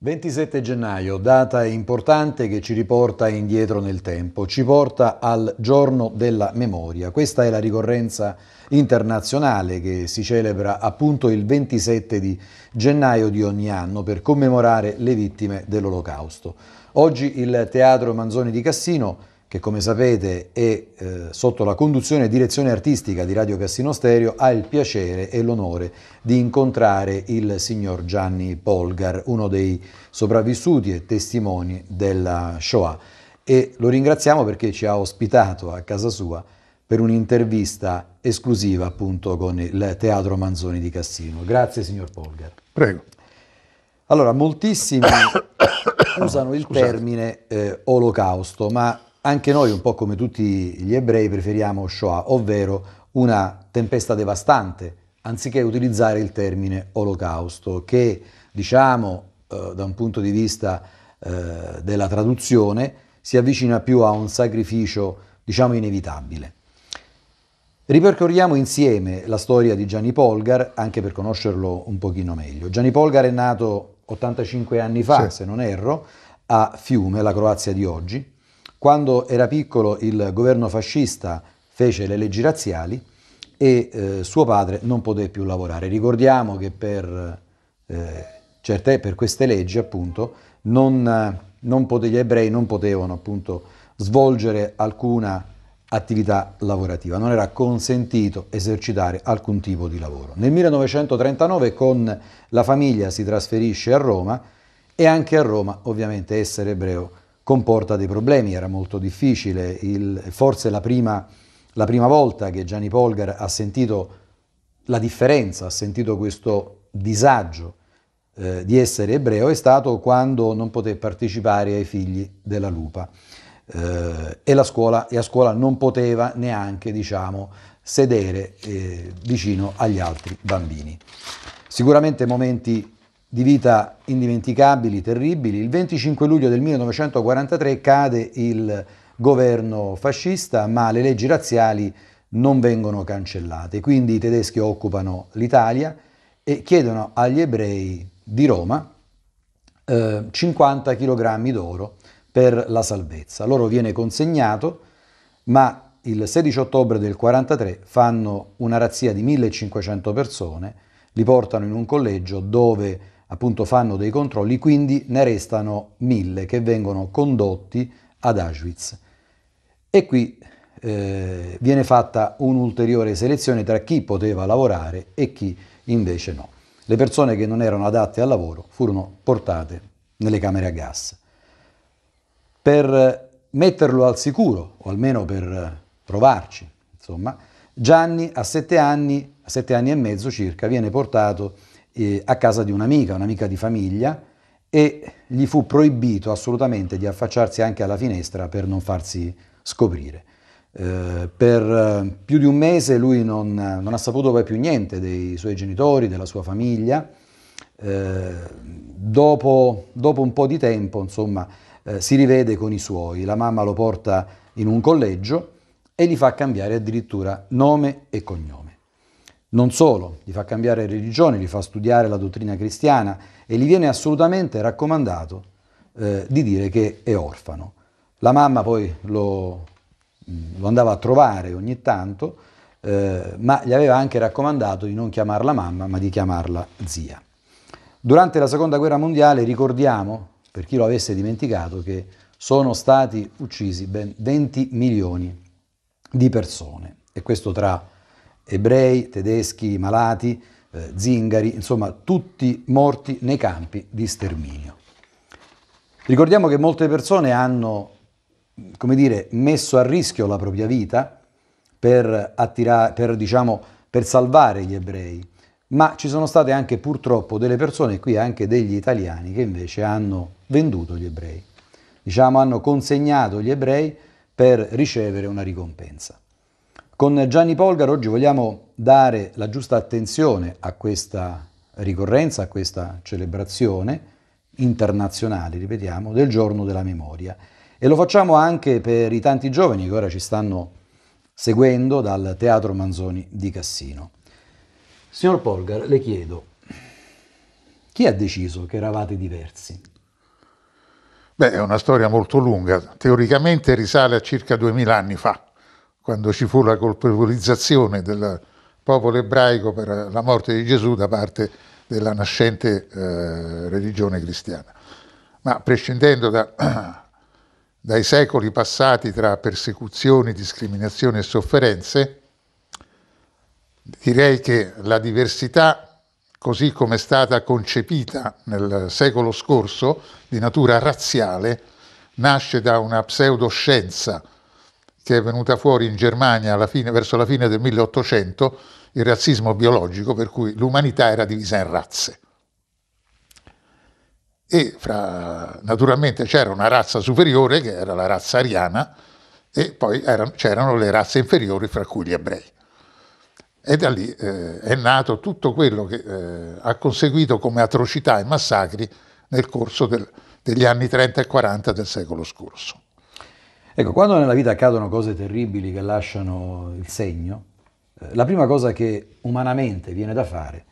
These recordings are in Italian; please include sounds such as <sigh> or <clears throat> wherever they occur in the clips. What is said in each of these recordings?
27 gennaio, data importante che ci riporta indietro nel tempo, ci porta al giorno della memoria. Questa è la ricorrenza internazionale che si celebra appunto il 27 di gennaio di ogni anno per commemorare le vittime dell'Olocausto. Oggi il Teatro Manzoni di Cassino che come sapete è eh, sotto la conduzione e direzione artistica di Radio Cassino Stereo, ha il piacere e l'onore di incontrare il signor Gianni Polgar, uno dei sopravvissuti e testimoni della Shoah. E lo ringraziamo perché ci ha ospitato a casa sua per un'intervista esclusiva appunto con il Teatro Manzoni di Cassino. Grazie signor Polgar. Prego. Allora, moltissimi <coughs> usano il Scusate. termine eh, olocausto, ma anche noi, un po' come tutti gli ebrei, preferiamo Shoah, ovvero una tempesta devastante, anziché utilizzare il termine olocausto, che diciamo eh, da un punto di vista eh, della traduzione si avvicina più a un sacrificio diciamo inevitabile. Ripercorriamo insieme la storia di Gianni Polgar, anche per conoscerlo un pochino meglio. Gianni Polgar è nato 85 anni fa, sì. se non erro, a Fiume, la Croazia di oggi, quando era piccolo il governo fascista fece le leggi razziali e eh, suo padre non poté più lavorare. Ricordiamo che per, eh, certe, per queste leggi appunto non, non pote, gli ebrei non potevano appunto svolgere alcuna attività lavorativa, non era consentito esercitare alcun tipo di lavoro. Nel 1939 con la famiglia si trasferisce a Roma e anche a Roma ovviamente essere ebreo comporta dei problemi, era molto difficile, il, forse la prima, la prima volta che Gianni Polgar ha sentito la differenza, ha sentito questo disagio eh, di essere ebreo è stato quando non poté partecipare ai figli della lupa eh, e, scuola, e, a scuola non poteva neanche diciamo, sedere eh, vicino agli altri bambini. Sicuramente momenti di vita indimenticabili, terribili. Il 25 luglio del 1943 cade il governo fascista, ma le leggi razziali non vengono cancellate. Quindi i tedeschi occupano l'Italia e chiedono agli ebrei di Roma eh, 50 kg d'oro per la salvezza. Loro viene consegnato, ma il 16 ottobre del 1943 fanno una razzia di 1500 persone, li portano in un collegio dove appunto fanno dei controlli, quindi ne restano mille che vengono condotti ad Auschwitz. E qui eh, viene fatta un'ulteriore selezione tra chi poteva lavorare e chi invece no. Le persone che non erano adatte al lavoro furono portate nelle camere a gas. Per metterlo al sicuro, o almeno per provarci, insomma, Gianni a sette anni, a sette anni e mezzo circa, viene portato eh, a casa di un'amica, un'amica di famiglia, e gli fu proibito assolutamente di affacciarsi anche alla finestra per non farsi scoprire. Eh, per eh, più di un mese lui non, non, ha saputo poi più niente dei suoi genitori, della sua famiglia. Eh, dopo, dopo, un po' di tempo, insomma, eh, si rivede con i suoi. La mamma lo porta in un collegio e gli fa cambiare addirittura nome e cognome. Non solo, gli fa cambiare religione, gli fa studiare la dottrina cristiana e gli viene assolutamente raccomandato eh, di dire che è orfano. La mamma poi lo, mm, lo andava a trovare ogni tanto, eh, ma gli aveva anche raccomandato di non chiamarla mamma, ma di chiamarla zia. Durante la Seconda Guerra Mondiale ricordiamo, per chi lo avesse dimenticato, che sono stati uccisi ben 20 milioni di persone, e questo tra ebrei, tedeschi, malati, eh, zingari, insomma tutti morti nei campi di sterminio. Ricordiamo che molte persone hanno, come dire, messo a rischio la propria vita per, attirare, per, diciamo, per salvare gli ebrei, ma ci sono state anche purtroppo delle persone, qui anche degli italiani, che invece hanno venduto gli ebrei, diciamo hanno consegnato gli ebrei per ricevere una ricompensa. Con Gianni Polgar oggi vogliamo dare la giusta attenzione a questa ricorrenza, a questa celebrazione internazionale, ripetiamo, del giorno della memoria. E lo facciamo anche per i tanti giovani che ora ci stanno seguendo dal Teatro Manzoni di Cassino. Signor Polgar, le chiedo, chi ha deciso che eravate diversi? Beh, è una storia molto lunga, teoricamente risale a circa 2000 anni fa quando ci fu la colpevolizzazione del popolo ebraico per la morte di Gesù da parte della nascente eh, religione cristiana. Ma prescindendo da, <clears throat> dai secoli passati tra persecuzioni, discriminazioni e sofferenze, direi che la diversità, così come è stata concepita nel secolo scorso, di natura razziale, nasce da una pseudoscienza che è venuta fuori in Germania alla fine, verso la fine del 1800, il razzismo biologico, per cui l'umanità era divisa in razze. E fra, naturalmente c'era una razza superiore, che era la razza ariana, e poi c'erano le razze inferiori, fra cui gli ebrei. E da lì eh, è nato tutto quello che eh, ha conseguito come atrocità e massacri nel corso del, degli anni 30 e 40 del secolo scorso. Ecco, quando nella vita accadono cose terribili che lasciano il segno, eh, la prima cosa che umanamente viene da fare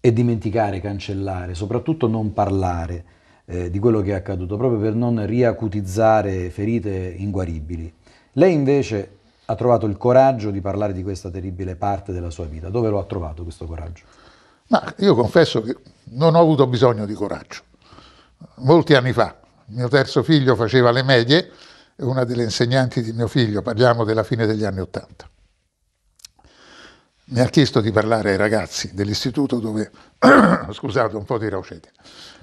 è dimenticare, cancellare, soprattutto non parlare eh, di quello che è accaduto, proprio per non riacutizzare ferite inguaribili. Lei invece ha trovato il coraggio di parlare di questa terribile parte della sua vita. Dove lo ha trovato questo coraggio? Ma io confesso che non ho avuto bisogno di coraggio. Molti anni fa, mio terzo figlio faceva le medie, una delle insegnanti di mio figlio, parliamo della fine degli anni Ottanta, mi ha chiesto di parlare ai ragazzi dell'istituto dove, <coughs> scusate un po' di raucete,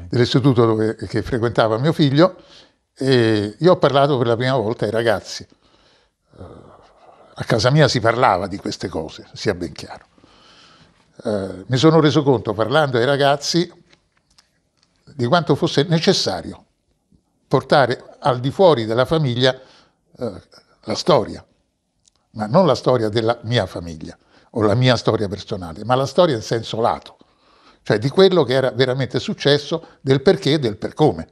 dell'istituto dove, che frequentava mio figlio e io ho parlato per la prima volta ai ragazzi. Eh, a casa mia si parlava di queste cose, sia ben chiaro. Eh, mi sono reso conto parlando ai ragazzi di quanto fosse necessario portare al di fuori della famiglia eh, la storia, ma non la storia della mia famiglia o la mia storia personale, ma la storia in senso lato, cioè di quello che era veramente successo, del perché e del per come.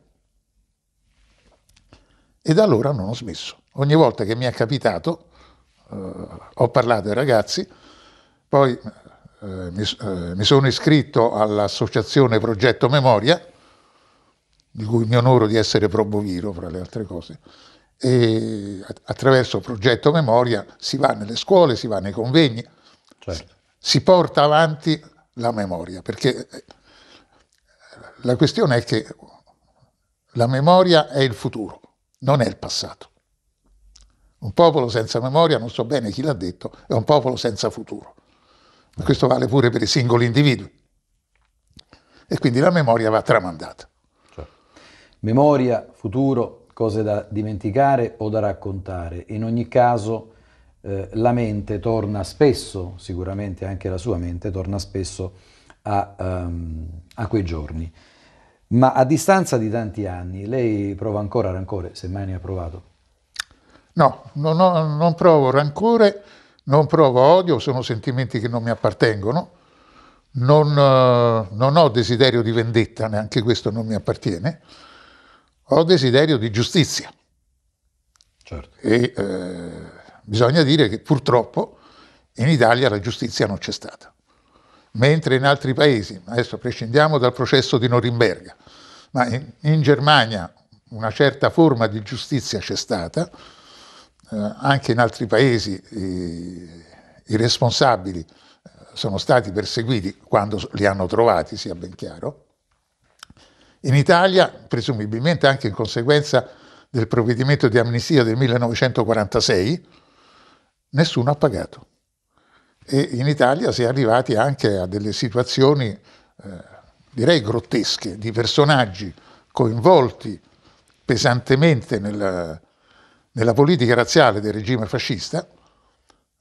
E da allora non ho smesso. Ogni volta che mi è capitato, eh, ho parlato ai ragazzi, poi eh, mi, eh, mi sono iscritto all'associazione Progetto Memoria, di cui mi onoro di essere promoviro, fra le altre cose. E attraverso il progetto Memoria si va nelle scuole, si va nei convegni, certo. si porta avanti la memoria, perché eh, la questione è che la memoria è il futuro, non è il passato. Un popolo senza memoria, non so bene chi l'ha detto, è un popolo senza futuro. Ma questo vale pure per i singoli individui. E quindi la memoria va tramandata memoria, futuro, cose da dimenticare o da raccontare. In ogni caso eh, la mente torna spesso, sicuramente anche la sua mente torna spesso a, um, a quei giorni. Ma a distanza di tanti anni, lei prova ancora rancore, se mai ne ha provato? No, no, no, non provo rancore, non provo odio, sono sentimenti che non mi appartengono, non, eh, non ho desiderio di vendetta, neanche questo non mi appartiene ho desiderio di giustizia. Certo. E eh, bisogna dire che purtroppo in Italia la giustizia non c'è stata. Mentre in altri paesi, adesso prescindiamo dal processo di Norimberga, ma in, in Germania una certa forma di giustizia c'è stata, eh, anche in altri paesi eh, i responsabili eh, sono stati perseguiti quando li hanno trovati, sia ben chiaro, in Italia, presumibilmente anche in conseguenza del provvedimento di amnistia del 1946, nessuno ha pagato. E in Italia si è arrivati anche a delle situazioni, eh, direi grottesche, di personaggi coinvolti pesantemente nella, nella politica razziale del regime fascista,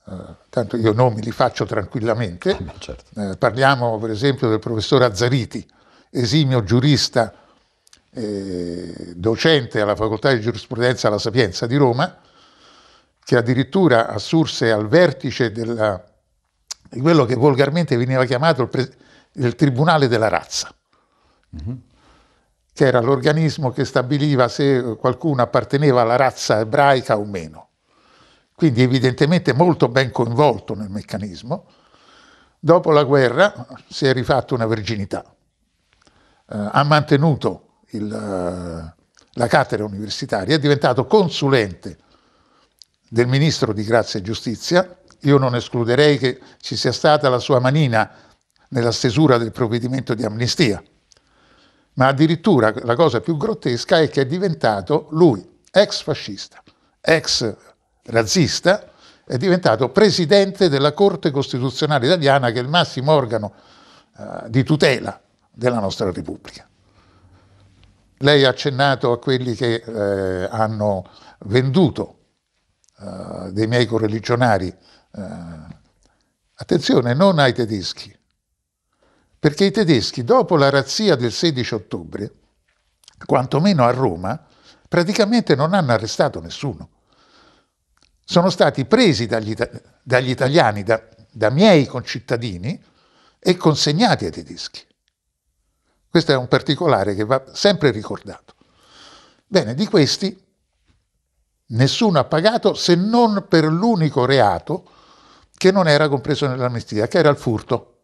eh, tanto io nomi li faccio tranquillamente, certo. eh, parliamo per esempio del professor Azzariti, esimio giurista, eh, docente alla Facoltà di Giurisprudenza alla Sapienza di Roma, che addirittura assurse al vertice della, di quello che volgarmente veniva chiamato il, pre, il Tribunale della Razza, mm-hmm. che era l'organismo che stabiliva se qualcuno apparteneva alla razza ebraica o meno. Quindi evidentemente molto ben coinvolto nel meccanismo. Dopo la guerra si è rifatto una verginità. Eh, ha mantenuto il, eh, la cattedra universitaria, è diventato consulente del ministro di Grazia e Giustizia. Io non escluderei che ci sia stata la sua manina nella stesura del provvedimento di amnistia. Ma addirittura la cosa più grottesca è che è diventato lui, ex fascista, ex razzista, è diventato presidente della Corte Costituzionale italiana, che è il massimo organo eh, di tutela della nostra Repubblica. Lei ha accennato a quelli che eh, hanno venduto eh, dei miei correligionari. Eh, attenzione, non ai tedeschi, perché i tedeschi, dopo la razzia del 16 ottobre, quantomeno a Roma, praticamente non hanno arrestato nessuno. Sono stati presi dagli, dagli italiani, da, da miei concittadini, e consegnati ai tedeschi. Questo è un particolare che va sempre ricordato. Bene, di questi nessuno ha pagato se non per l'unico reato che non era compreso nell'amnistia, che era il furto.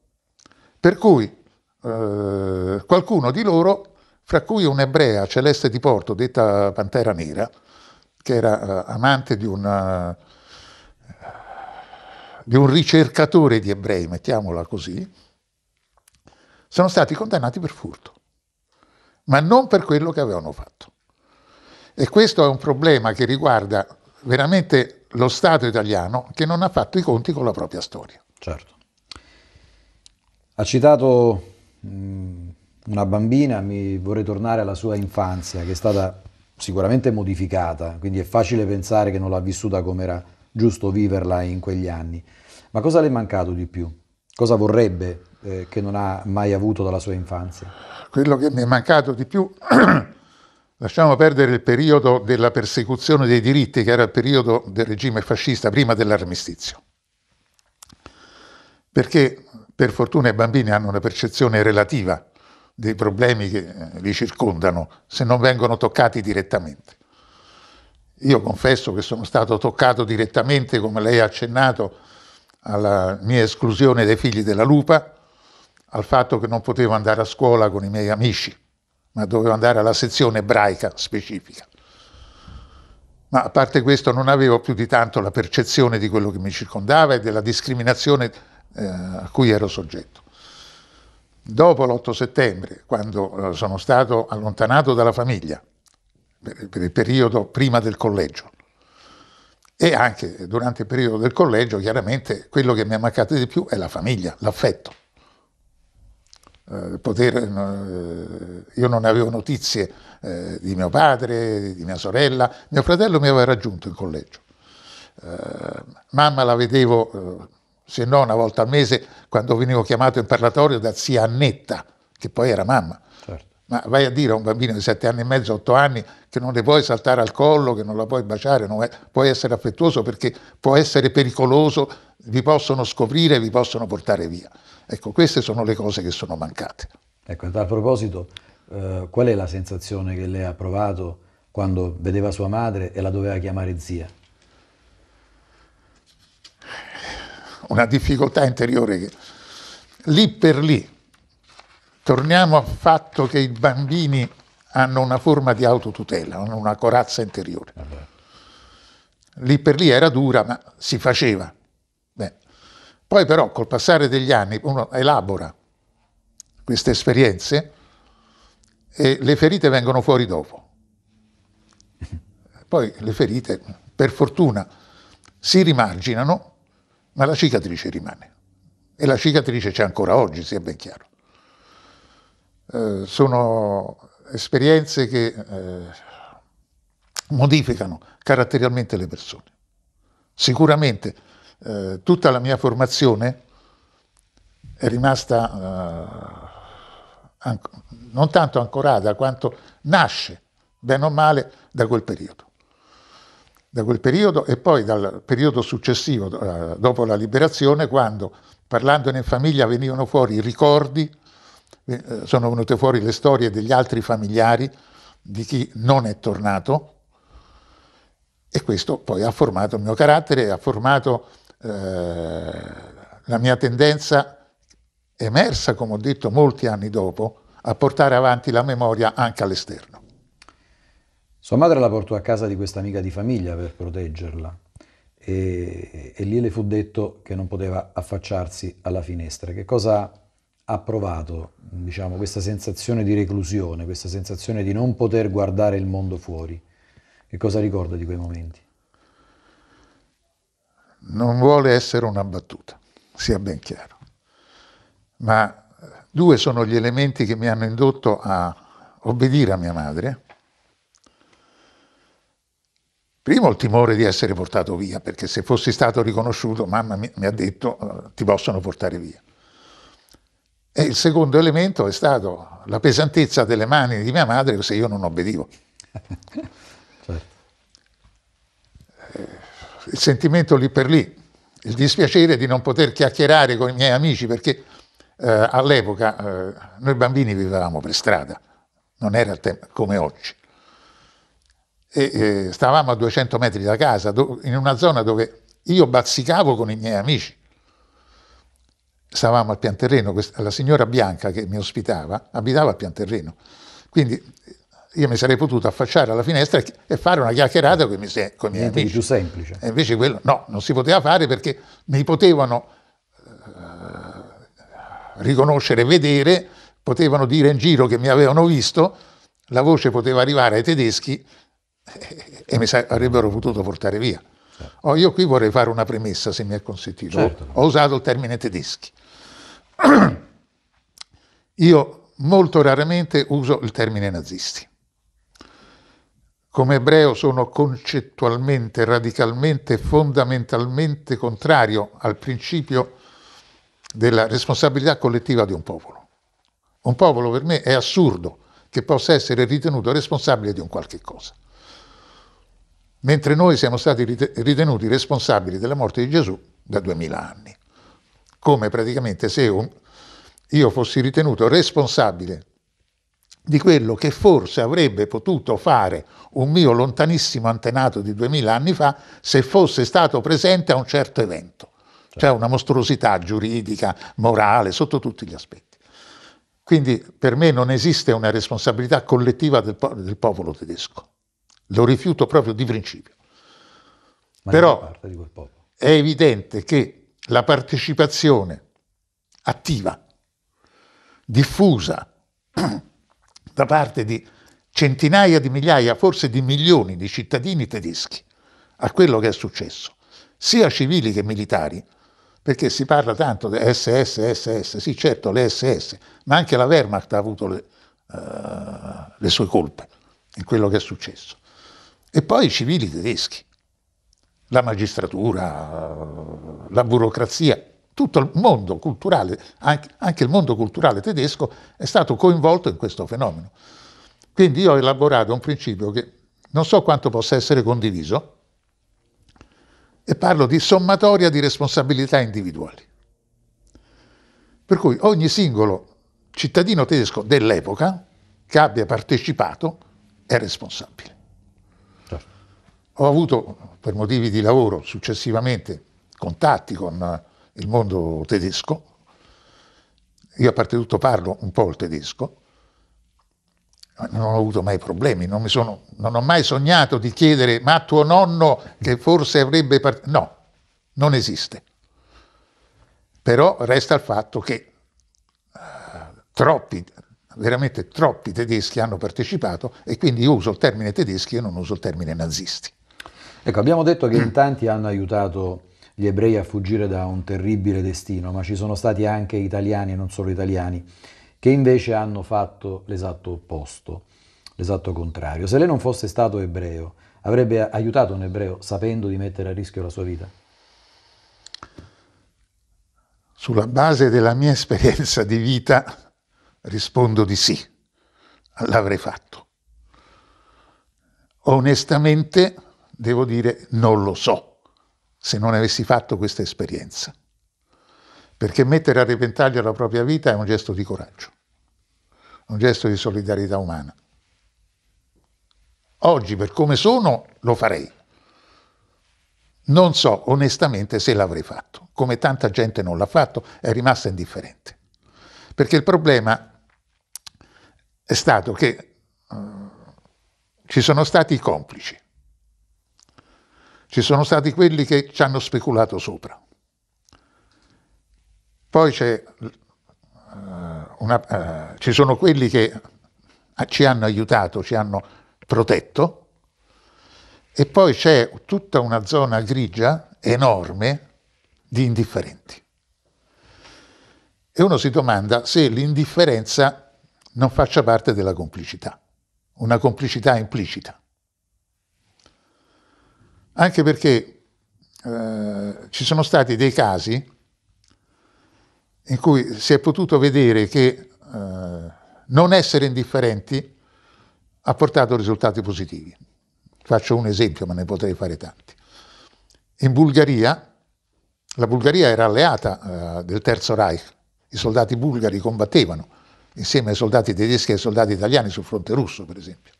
Per cui eh, qualcuno di loro, fra cui un'ebrea Celeste di Porto, detta Pantera Nera, che era eh, amante di, una, eh, di un ricercatore di ebrei, mettiamola così, sono stati condannati per furto, ma non per quello che avevano fatto. E questo è un problema che riguarda veramente lo Stato italiano che non ha fatto i conti con la propria storia. Certo. Ha citato mm, una bambina, mi vorrei tornare alla sua infanzia, che è stata sicuramente modificata, quindi è facile pensare che non l'ha vissuta come era giusto viverla in quegli anni. Ma cosa le è mancato di più? Cosa vorrebbe eh, che non ha mai avuto dalla sua infanzia? Quello che mi è mancato di più, <clears throat> lasciamo perdere il periodo della persecuzione dei diritti, che era il periodo del regime fascista prima dell'armistizio. Perché per fortuna i bambini hanno una percezione relativa dei problemi che eh, li circondano se non vengono toccati direttamente. Io confesso che sono stato toccato direttamente, come lei ha accennato, alla mia esclusione dei figli della lupa, al fatto che non potevo andare a scuola con i miei amici, ma dovevo andare alla sezione ebraica specifica. Ma a parte questo non avevo più di tanto la percezione di quello che mi circondava e della discriminazione eh, a cui ero soggetto. Dopo l'8 settembre, quando eh, sono stato allontanato dalla famiglia, per il periodo prima del collegio, e anche durante il periodo del collegio, chiaramente quello che mi è mancato di più è la famiglia, l'affetto eh, poter, eh, io non avevo notizie eh, di mio padre, di mia sorella, mio fratello mi aveva raggiunto in collegio. Eh, mamma la vedevo eh, se no una volta al mese quando venivo chiamato in parlatorio da zia Annetta, che poi era mamma. Ma vai a dire a un bambino di 7 anni e mezzo, 8 anni, che non le puoi saltare al collo, che non la puoi baciare, è, puoi essere affettuoso perché può essere pericoloso, vi possono scoprire, vi possono portare via. Ecco, queste sono le cose che sono mancate. Ecco, a tal proposito, eh, qual è la sensazione che lei ha provato quando vedeva sua madre e la doveva chiamare zia? Una difficoltà interiore che lì per lì Torniamo al fatto che i bambini hanno una forma di autotutela, hanno una corazza interiore. Eh lì per lì era dura, ma si faceva. Beh. Poi però col passare degli anni uno elabora queste esperienze e le ferite vengono fuori dopo. <laughs> Poi le ferite, per fortuna, si rimarginano, ma la cicatrice rimane. E la cicatrice c'è ancora oggi, sia ben chiaro. Eh, sono esperienze che eh, modificano caratterialmente le persone. Sicuramente eh, tutta la mia formazione è rimasta eh, non tanto ancorata quanto nasce, bene o male, da quel periodo. Da quel periodo e poi dal periodo successivo, eh, dopo la liberazione, quando parlandone in famiglia venivano fuori ricordi eh, sono venute fuori le storie degli altri familiari di chi non è tornato e questo poi ha formato il mio carattere, ha formato eh, la mia tendenza emersa, come ho detto, molti anni dopo, a portare avanti la memoria anche all'esterno. Sua madre la portò a casa di questa amica di famiglia per proteggerla e, e lì le fu detto che non poteva affacciarsi alla finestra. Che cosa ha provato diciamo, questa sensazione di reclusione, questa sensazione di non poter guardare il mondo fuori? Che cosa ricorda di quei momenti? Non vuole essere una battuta, sia ben chiaro, ma due sono gli elementi che mi hanno indotto a obbedire a mia madre. Primo il timore di essere portato via, perché se fossi stato riconosciuto, mamma mi, mi ha detto eh, ti possono portare via. E il secondo elemento è stato la pesantezza delle mani di mia madre se io non obbedivo. <laughs> certo. Eh, il sentimento lì per lì, il dispiacere di non poter chiacchierare con i miei amici perché eh, all'epoca eh, noi bambini vivevamo per strada, non era come oggi. E, eh, stavamo a 200 metri da casa, in una zona dove io bazzicavo con i miei amici stavamo al pian terreno, la signora Bianca che mi ospitava abitava al pian terreno, quindi eh, io mi sarei potuto affacciare alla finestra e fare una chiacchierata con i miei, con i amici. più semplice. E invece quello no, non si poteva fare perché mi potevano eh, riconoscere, vedere, potevano dire in giro che mi avevano visto, la voce poteva arrivare ai tedeschi e, eh, e mi avrebbero potuto portare via. Oh, io qui vorrei fare una premessa, se mi è consentito. Certo. Ho, ho usato il termine tedeschi. <clears throat> io molto raramente uso il termine nazisti. Come ebreo sono concettualmente, radicalmente, fondamentalmente contrario al principio della responsabilità collettiva di un popolo. Un popolo per me è assurdo che possa essere ritenuto responsabile di un qualche cosa mentre noi siamo stati ritenuti responsabili della morte di Gesù da duemila anni. Come praticamente se un, io fossi ritenuto responsabile di quello che forse avrebbe potuto fare un mio lontanissimo antenato di duemila anni fa se fosse stato presente a un certo evento. Cioè una mostruosità giuridica, morale, sotto tutti gli aspetti. Quindi per me non esiste una responsabilità collettiva del, po- del popolo tedesco lo rifiuto proprio di principio. Ma Però è evidente che la partecipazione attiva, diffusa <clears throat> da parte di centinaia di migliaia, forse di milioni di cittadini tedeschi a quello che è successo, sia civili che militari, perché si parla tanto di SS, SS, sì certo le SS, ma anche la Wehrmacht ha avuto le, uh, le sue colpe in quello che è successo. E poi i civili tedeschi, la magistratura, la burocrazia, tutto il mondo culturale, anche, il mondo culturale tedesco è stato coinvolto in questo fenomeno. Quindi io ho elaborato un principio che non so quanto possa essere condiviso e parlo di sommatoria di responsabilità individuali. Per cui ogni singolo cittadino tedesco dell'epoca che abbia partecipato è responsabile. Ho avuto per motivi di lavoro successivamente contatti con eh, il mondo tedesco, io a parte tutto parlo un po' il tedesco, non ho avuto mai problemi, non, sono, non ho mai sognato di chiedere ma tuo nonno che forse avrebbe... Part-? No, non esiste. Però resta il fatto che uh, troppi, veramente troppi tedeschi hanno partecipato e quindi io uso il termine tedeschi e non uso il termine nazisti. Ecco, abbiamo detto che in mm. tanti hanno aiutato gli ebrei a fuggire da un terribile destino, ma ci sono stati anche italiani e non solo italiani che invece hanno fatto l'esatto opposto, l'esatto contrario. Se lei non fosse stato ebreo, avrebbe aiutato un ebreo sapendo di mettere a rischio la sua vita? Sulla base della mia esperienza di vita rispondo di sì, l'avrei fatto. Onestamente devo dire non lo so, se non avessi fatto questa esperienza. Perché mettere a repentaglio la propria vita è un gesto di coraggio, un gesto di solidarietà umana. Oggi, per come sono, lo farei. Non so onestamente se l'avrei fatto, come tanta gente non l'ha fatto, è rimasta indifferente. Perché il problema è stato che eh, ci sono stati i complici ci sono stati quelli che ci hanno speculato sopra. Poi uh, una, uh, ci sono quelli che ci hanno aiutato, ci hanno protetto, e poi c'è tutta una zona grigia enorme di indifferenti. E uno si domanda se l'indifferenza non faccia parte della complicità, una complicità implicita anche perché eh, ci sono stati dei casi in cui si è potuto vedere che eh, non essere indifferenti ha portato risultati positivi. Faccio un esempio, ma ne potrei fare tanti. In Bulgaria, la Bulgaria era alleata eh, del Terzo Reich, i soldati bulgari combattevano insieme ai soldati tedeschi e ai soldati italiani sul fronte russo, per esempio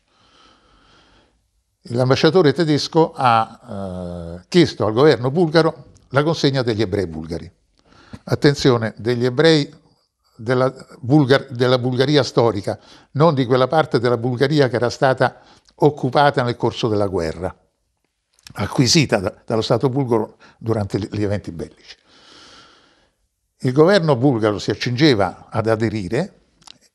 l'ambasciatore tedesco ha eh, chiesto al governo bulgaro la consegna degli ebrei bulgari. Attenzione, degli ebrei della, Bulgar della, Bulgaria storica, non di quella parte della Bulgaria che era stata occupata nel corso della guerra, acquisita da, dallo Stato bulgaro durante gli eventi bellici. Il governo bulgaro si accingeva ad aderire,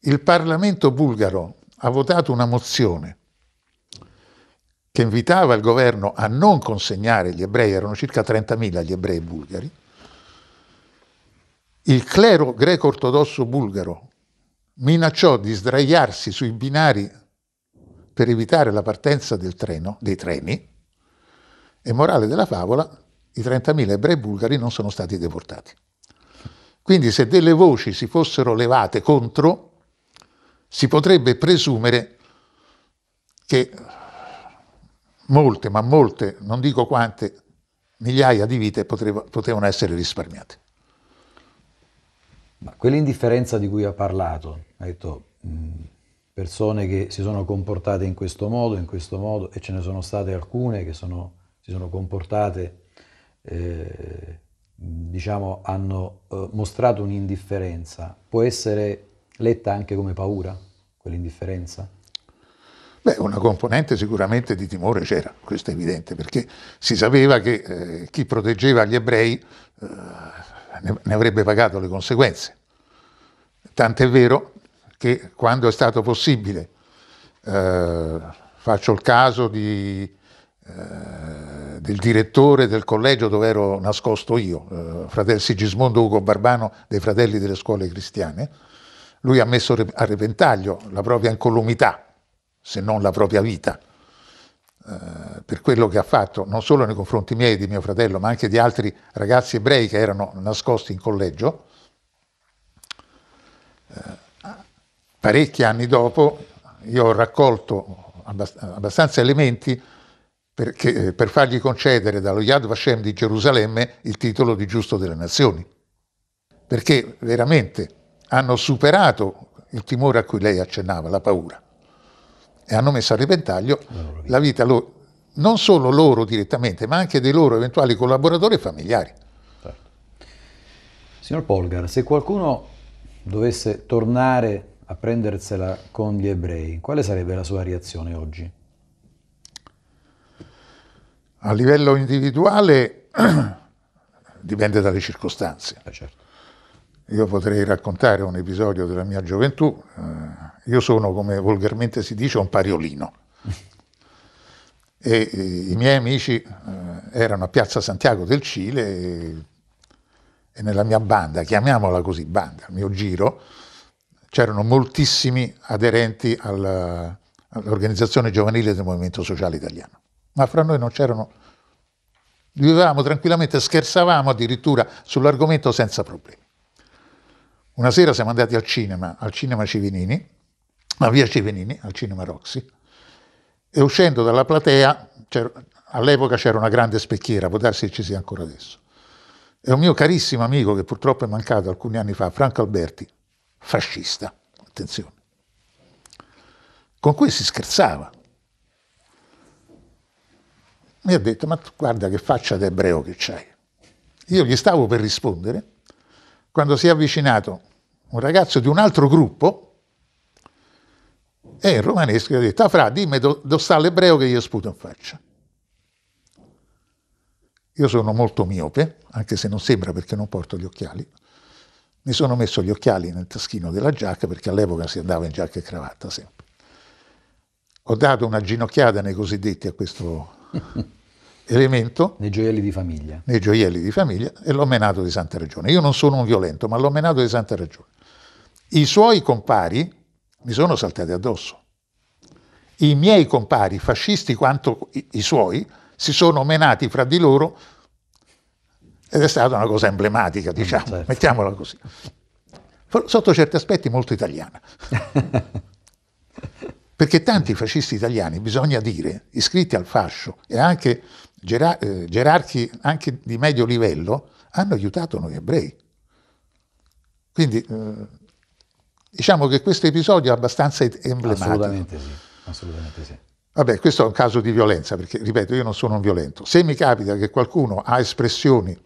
il Parlamento bulgaro ha votato una mozione che invitava il governo a non consegnare gli ebrei, erano circa 30.000 gli ebrei bulgari, il clero greco-ortodosso bulgaro minacciò di sdraiarsi sui binari per evitare la partenza treno, dei treni, e morale della favola, i 30.000 ebrei bulgari non sono stati deportati. Quindi se delle voci si fossero levate contro, si potrebbe presumere che molte, ma molte, non dico quante, migliaia di vite potevano essere risparmiate. Ma quell'indifferenza di cui ha parlato, ha detto mh, mm, persone che si sono comportate in questo modo, in questo modo, e ce ne sono state alcune che sono, si sono comportate, eh, diciamo, hanno eh, mostrato un'indifferenza, può essere letta anche come paura, quell'indifferenza? Beh, una componente sicuramente di timore c'era, questo è evidente, perché si sapeva che eh, chi proteggeva gli ebrei eh, ne avrebbe pagato le conseguenze. Tant'è vero che quando è stato possibile, eh, faccio il caso di, eh, del direttore del collegio dove ero nascosto io, eh, fratello Sigismondo Ugo Barbano dei Fratelli delle Scuole Cristiane, lui ha messo a repentaglio la propria incolumità se non la propria vita, eh, per quello che ha fatto non solo nei confronti miei, di mio fratello, ma anche di altri ragazzi ebrei che erano nascosti in collegio. Eh, parecchi anni dopo io ho raccolto abbast- abbastanza elementi per, che, eh, per fargli concedere dallo Yad Vashem di Gerusalemme il titolo di giusto delle nazioni, perché veramente hanno superato il timore a cui lei accennava, la paura e hanno messo a repentaglio allora. la vita loro, non solo loro direttamente, ma anche dei loro eventuali collaboratori e familiari. Certo. Signor Polgar, se qualcuno dovesse tornare a prendersela con gli ebrei, quale sarebbe la sua reazione oggi? A livello individuale <clears throat> dipende dalle circostanze. Eh certo. Io potrei raccontare un episodio della mia gioventù. Eh, io sono, come volgarmente si dice, un pariolino. e, eh, i miei amici eh, erano a Piazza Santiago del Cile e, e, nella mia banda, chiamiamola così banda, il mio giro, c'erano moltissimi aderenti alla, all'organizzazione giovanile del Movimento Sociale Italiano. Ma fra noi non c'erano... Vivevamo tranquillamente, scherzavamo addirittura sull'argomento senza problemi. Una sera siamo andati al cinema, al cinema Civinini, a via Civinini, al cinema Roxy, e uscendo dalla platea, all'epoca c'era una grande specchiera, può darsi che ci sia ancora adesso, e un mio carissimo amico che purtroppo è mancato alcuni anni fa, Franco Alberti, fascista, attenzione, con cui si scherzava. Mi ha detto, ma guarda che faccia da ebreo che c'hai. Io gli stavo per rispondere, quando si è avvicinato un ragazzo di un altro gruppo e in romanesco gli ha detto, ah fra, dimmi dove do sta l'ebreo che io sputo in faccia. Io sono molto miope, anche se non sembra perché non porto gli occhiali. Mi sono messo gli occhiali nel taschino della giacca perché all'epoca si andava in giacca e cravatta sempre. Ho dato una ginocchiata nei cosiddetti a questo elemento nei gioielli di famiglia. Nei gioielli di famiglia e l'omenato di Santa Ragione. Io non sono un violento, ma l'ho menato di Santa Ragione. I suoi compari mi sono saltati addosso. I miei compari, fascisti quanto i, i suoi, si sono menati fra di loro ed è stata una cosa emblematica, diciamo, mm, certo. mettiamola così. Sotto certi aspetti molto italiana. <laughs> Perché tanti fascisti italiani, bisogna dire, iscritti al fascio e anche gerar- eh, gerarchi anche di medio livello, hanno aiutato noi ebrei. Quindi eh, diciamo che questo episodio è abbastanza emblematico. Assolutamente sì, assolutamente sì. Vabbè, questo è un caso di violenza, perché ripeto, io non sono un violento. Se mi capita che qualcuno ha espressioni,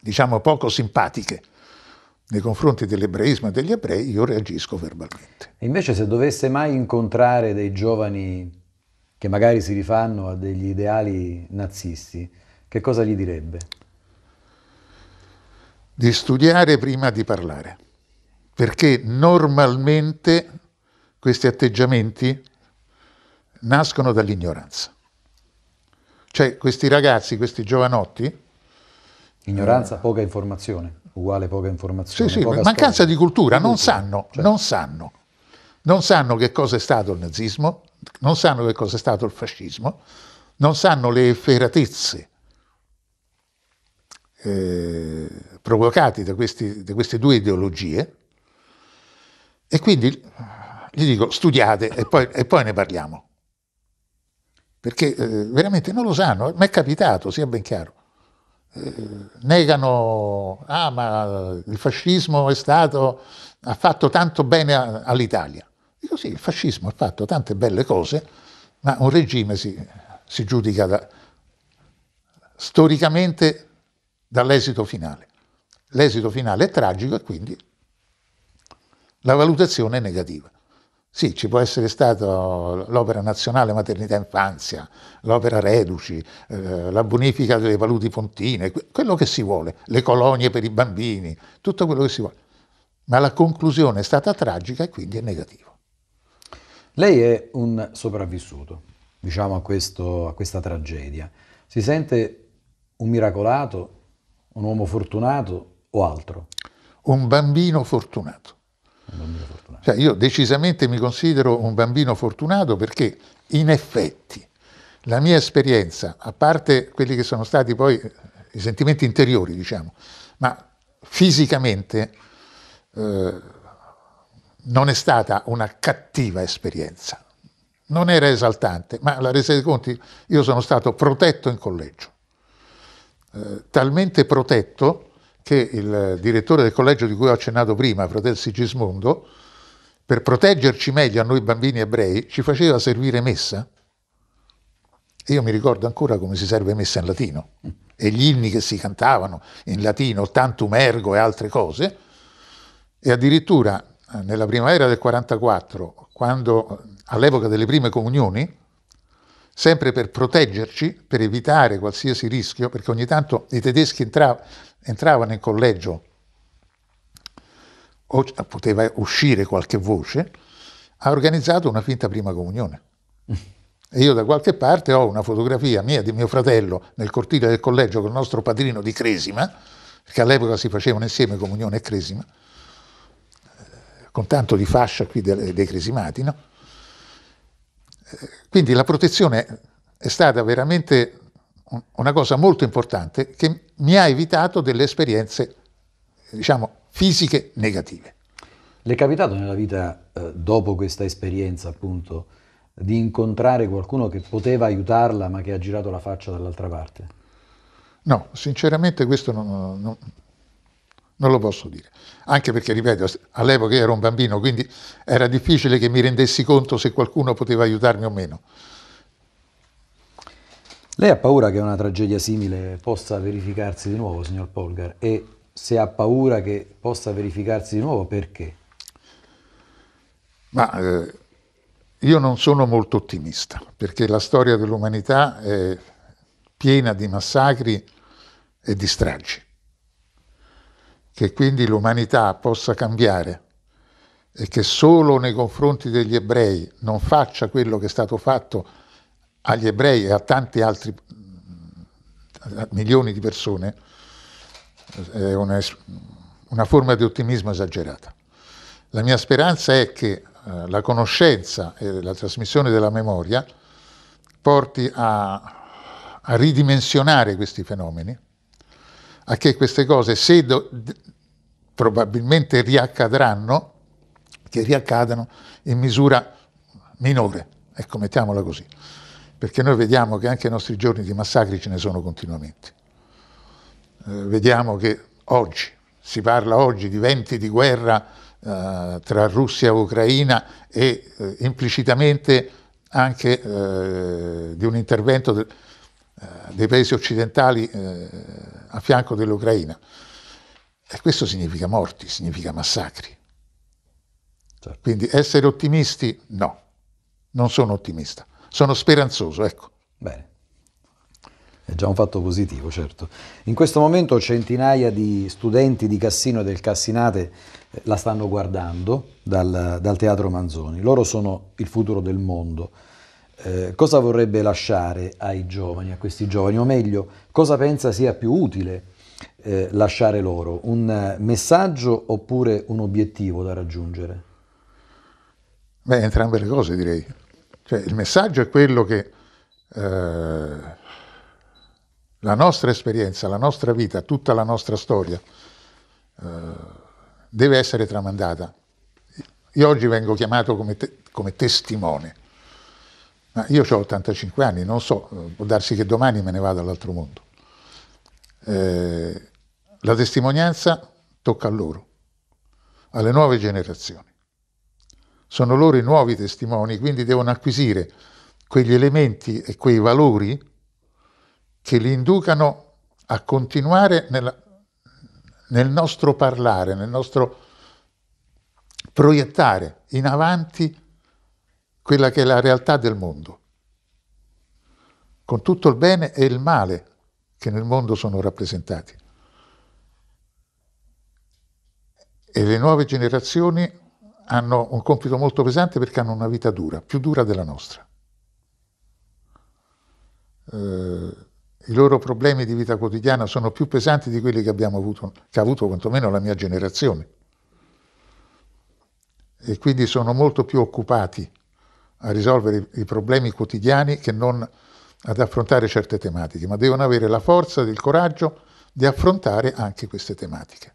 diciamo, poco simpatiche, nei confronti dell'ebraismo e degli ebrei, io reagisco verbalmente. E invece se dovesse mai incontrare dei giovani che magari si rifanno a degli ideali nazisti, che cosa gli direbbe? Di studiare prima di parlare, perché normalmente questi atteggiamenti nascono dall'ignoranza. Cioè questi ragazzi, questi giovanotti... Ignoranza, eh, poca informazione uguale poca informazione. Sì, sì, poca mancanza storia. di cultura, non sanno, cioè. non sanno, non sanno che cosa è stato il nazismo, non sanno che cosa è stato il fascismo, non sanno le efferatezze eh, provocate da, questi, da queste due ideologie e quindi gli dico studiate e poi, e poi ne parliamo. Perché eh, veramente non lo sanno, ma è capitato, sia ben chiaro. Eh, negano, ah ma il fascismo è stato, ha fatto tanto bene all'Italia. Dico sì, il fascismo ha fatto tante belle cose, ma un regime si, si giudica da, storicamente dall'esito finale. L'esito finale è tragico e quindi la valutazione è negativa. Sì, ci può essere stata l'opera nazionale maternità e infanzia, l'opera reduci, eh, la bonifica delle paludi fontine, quello che si vuole, le colonie per i bambini, tutto quello che si vuole. Ma la conclusione è stata tragica e quindi è negativo. Lei è un sopravvissuto, diciamo, a, questo, a questa tragedia. Si sente un miracolato, un uomo fortunato o altro? Un bambino fortunato. Cioè io decisamente mi considero un bambino fortunato perché in effetti la mia esperienza, a parte quelli che sono stati poi eh, i sentimenti interiori, diciamo, ma fisicamente eh, non è stata una cattiva esperienza. Non era esaltante, ma la resa dei conti io sono stato protetto in collegio, eh, talmente protetto che il direttore del collegio di cui ho accennato prima, fratello Sigismondo, per proteggerci meglio a noi bambini ebrei, ci faceva servire messa. io mi ricordo ancora come si serve messa in latino e gli inni che si cantavano in latino, tantum ergo e altre cose. E addirittura eh, nella primavera del 44, quando all'epoca delle prime comunioni, sempre per proteggerci, per evitare qualsiasi rischio, perché ogni tanto i tedeschi entra- entravano in collegio o poteva uscire qualche voce, ha organizzato una finta prima comunione. E io da qualche parte ho una fotografia mia di mio fratello nel cortile del collegio con il nostro padrino di Cresima, perché all'epoca si facevano insieme comunione e Cresima, eh, con tanto di fascia qui dei, dei Cresimati, no? Quindi la protezione è stata veramente una cosa molto importante che mi ha evitato delle esperienze, diciamo, fisiche negative. Le è capitato nella vita, eh, dopo questa esperienza appunto, di incontrare qualcuno che poteva aiutarla ma che ha girato la faccia dall'altra parte? No, sinceramente questo non, non, non lo posso dire. Anche perché, ripeto, all'epoca io ero un bambino, quindi era difficile che mi rendessi conto se qualcuno poteva aiutarmi o meno. Lei ha paura che una tragedia simile possa verificarsi di nuovo, signor Polgar? E se ha paura che possa verificarsi di nuovo, perché? Ma eh, io non sono molto ottimista, perché la storia dell'umanità è piena di massacri e di stragi che quindi l'umanità possa cambiare e che solo nei confronti degli ebrei non faccia quello che è stato fatto agli ebrei e a tanti altri mm, a milioni di persone, è una, una, forma di ottimismo esagerata. La mia speranza è che eh, la conoscenza e la trasmissione della memoria porti a, a ridimensionare questi fenomeni a che queste cose, se do, probabilmente riaccadranno, che riaccadano in misura minore, ecco, mettiamola così, perché noi vediamo che anche i nostri giorni di massacri ce ne sono continuamente. Eh, vediamo che oggi, si parla oggi di venti di guerra eh, tra Russia e Ucraina e eh, implicitamente anche eh, di un intervento de, eh, dei paesi occidentali eh, a fianco dell'Ucraina. E questo significa morti, significa massacri. Certo. Quindi essere ottimisti, no, non sono ottimista, sono speranzoso, ecco. Bene. È già un fatto positivo, certo. In questo momento centinaia di studenti di Cassino e del Cassinate eh, la stanno guardando dal, dal Teatro Manzoni. Loro sono il futuro del mondo. Eh, cosa vorrebbe lasciare ai giovani, a questi giovani, o meglio, cosa pensa sia più utile eh, lasciare loro? Un eh, messaggio oppure un obiettivo da raggiungere? Beh, entrambe le cose direi. Cioè, il messaggio è quello che eh, la nostra esperienza, la nostra vita, tutta la nostra storia eh, deve essere tramandata. Io oggi vengo chiamato come, te come testimone ma io ho 85 anni, non so, può darsi che domani me ne vada all'altro mondo. Eh, la testimonianza tocca a loro, alle nuove generazioni. Sono loro i nuovi testimoni, quindi devono acquisire quegli elementi e quei valori che li inducano a continuare nella, nel nostro parlare, nel nostro proiettare in avanti quella che è la realtà del mondo, con tutto il bene e il male che nel mondo sono rappresentati. E le nuove generazioni hanno un compito molto pesante perché hanno una vita dura, più dura della nostra. Eh, I loro problemi di vita quotidiana sono più pesanti di quelli che, avuto, che ha avuto quantomeno la mia generazione. E quindi sono molto più occupati a risolvere i problemi quotidiani che non ad affrontare certe tematiche, ma devono avere la forza e il coraggio di affrontare anche queste tematiche,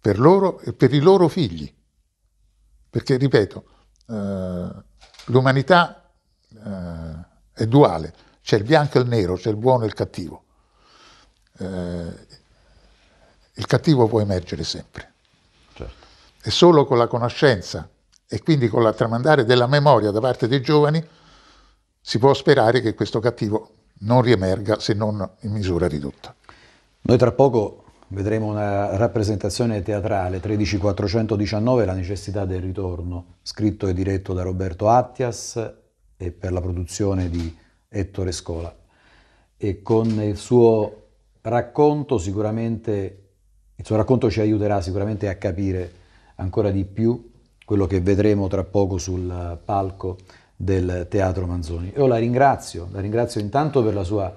per loro e per i loro figli. Perché, ripeto, eh, l'umanità eh, è duale, c'è il bianco e il nero, c'è il buono e il cattivo. Eh, il cattivo può emergere sempre. Certo. E solo con la conoscenza e quindi con la tramandare della memoria da parte dei giovani si può sperare che questo cattivo non riemerga se non in misura ridotta. Noi tra poco vedremo una rappresentazione teatrale 13419 La necessità del ritorno, scritto e diretto da Roberto Attias e per la produzione di Ettore Scola. E con il suo racconto sicuramente il suo racconto ci aiuterà sicuramente a capire ancora di più quello che vedremo tra poco sul palco del Teatro Manzoni. Io la ringrazio, la ringrazio intanto per la sua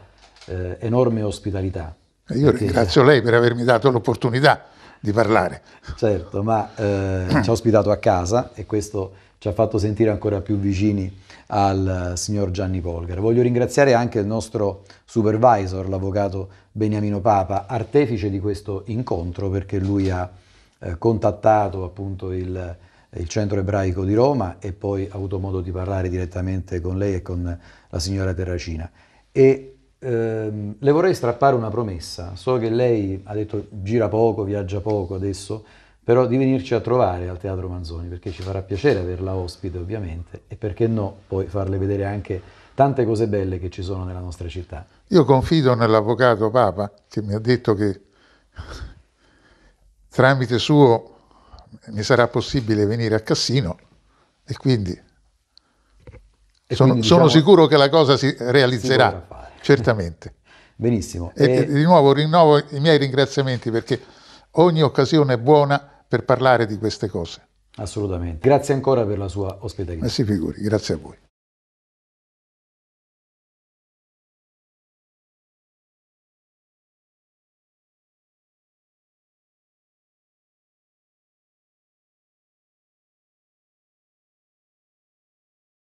eh, enorme ospitalità. Eh, io perché... ringrazio lei per avermi dato l'opportunità di parlare. Certo, ma eh, ci ha ospitato a casa e questo ci ha fatto sentire ancora più vicini al eh, signor Gianni Polgar. Voglio ringraziare anche il nostro supervisor, l'avvocato Beniamino Papa, artefice di questo incontro, perché lui ha eh, contattato appunto il eh, il centro ebraico di Roma e poi ho avuto modo di parlare direttamente con lei e con la signora Terracina. E ehm, le vorrei strappare una promessa. So che lei ha detto gira poco, viaggia poco adesso, però di venirci a trovare al Teatro Manzoni perché ci farà piacere averla ospite ovviamente e perché no poi farle vedere anche tante cose belle che ci sono nella nostra città. Io confido nell'avvocato Papa che mi ha detto che tramite suo mi sarà possibile venire a Cassino e quindi, e sono, quindi diciamo, sono, sicuro che la cosa si realizzerà, si certamente. <laughs> Benissimo. E, eh, e, di nuovo rinnovo i miei ringraziamenti perché ogni occasione è buona per parlare di queste cose. Assolutamente. Grazie ancora per la sua ospitalità. Ma eh si figuri, grazie a voi.